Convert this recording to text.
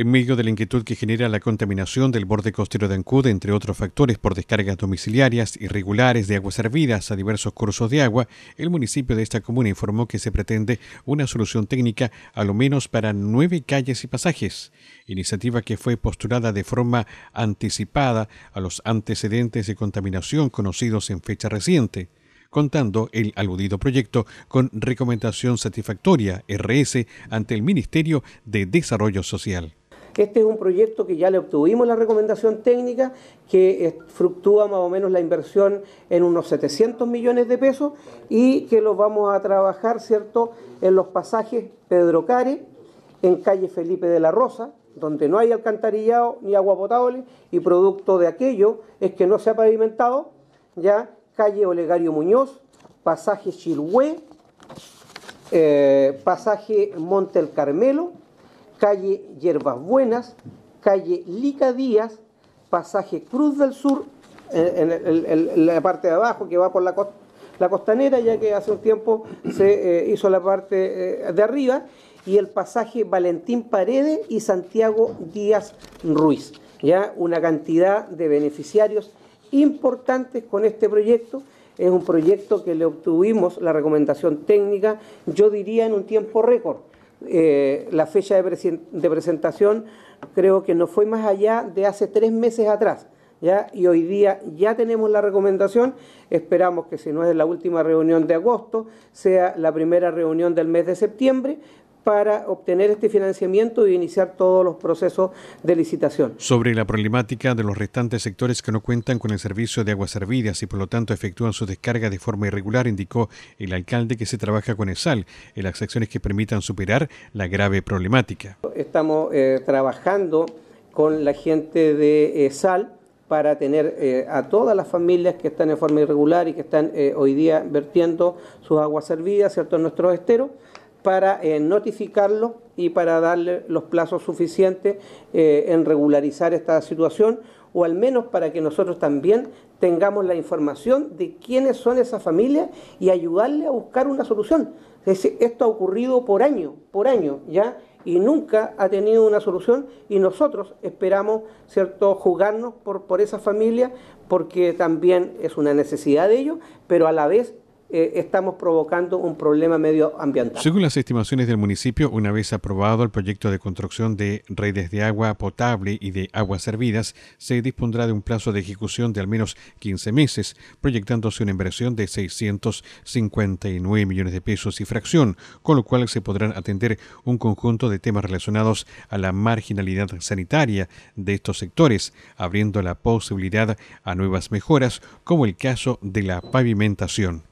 En medio de la inquietud que genera la contaminación del borde costero de Ancud, entre otros factores por descargas domiciliarias irregulares de aguas servidas a diversos cursos de agua, el municipio de esta comuna informó que se pretende una solución técnica a lo menos para nueve calles y pasajes, iniciativa que fue postulada de forma anticipada a los antecedentes de contaminación conocidos en fecha reciente contando el aludido proyecto con recomendación satisfactoria RS ante el Ministerio de Desarrollo Social este es un proyecto que ya le obtuvimos la recomendación técnica, que fructúa más o menos la inversión en unos 700 millones de pesos y que lo vamos a trabajar, ¿cierto?, en los pasajes Pedro Care, en calle Felipe de la Rosa, donde no hay alcantarillado ni agua potable y producto de aquello es que no se ha pavimentado, ya calle Olegario Muñoz, pasaje Chilhué, eh, pasaje Monte el Carmelo, calle Hierbas Buenas, calle Lica Díaz, pasaje Cruz del Sur, en, la parte de abajo que va por la, la costanera, ya que hace un tiempo se eh, hizo la parte eh, de arriba, y el pasaje Valentín Paredes y Santiago Díaz Ruiz. Ya una cantidad de beneficiarios importantes con este proyecto. Es un proyecto que le obtuvimos la recomendación técnica, yo diría en un tiempo récord. Eh, la fecha de, de, presentación creo que no fue más allá de hace tres meses atrás. ¿ya? Y hoy día ya tenemos la recomendación. Esperamos que si no es la última reunión de agosto, sea la primera reunión del mes de septiembre para obtener este financiamiento y iniciar todos los procesos de licitación. Sobre la problemática de los restantes sectores que no cuentan con el servicio de aguas servidas y por lo tanto efectúan su descarga de forma irregular, indicó el alcalde que se trabaja con ESAL en las acciones que permitan superar la grave problemática. Estamos eh, trabajando con la gente de ESAL eh, para tener eh, a todas las familias que están en forma irregular y que están hoy día vertiendo sus aguas servidas, ¿cierto?, en nuestro estero para eh, notificarlo y para darle los plazos suficientes eh, en regularizar esta situación o al menos para que nosotros también tengamos la información de quiénes son esas familias y ayudarle a buscar una solución. esto ha ocurrido por año, por año, ¿ya? y nunca ha tenido una solución y nosotros esperamos, ¿cierto?, jugarnos por, por esa familia porque también es una necesidad de ellos, pero a la vez eh, estamos provocando un problema medioambiental. Según las estimaciones del municipio, una vez aprobado el proyecto de construcción de redes de agua potable y de aguas servidas, se dispondrá de un plazo de ejecución de al menos 15 meses, proyectándose una inversión de 659 millones de pesos y fracción, con lo cual se podrán atender un conjunto de temas relacionados a la marginalidad sanitaria de estos sectores, abriendo la posibilidad a nuevas mejoras, como el caso de la pavimentación.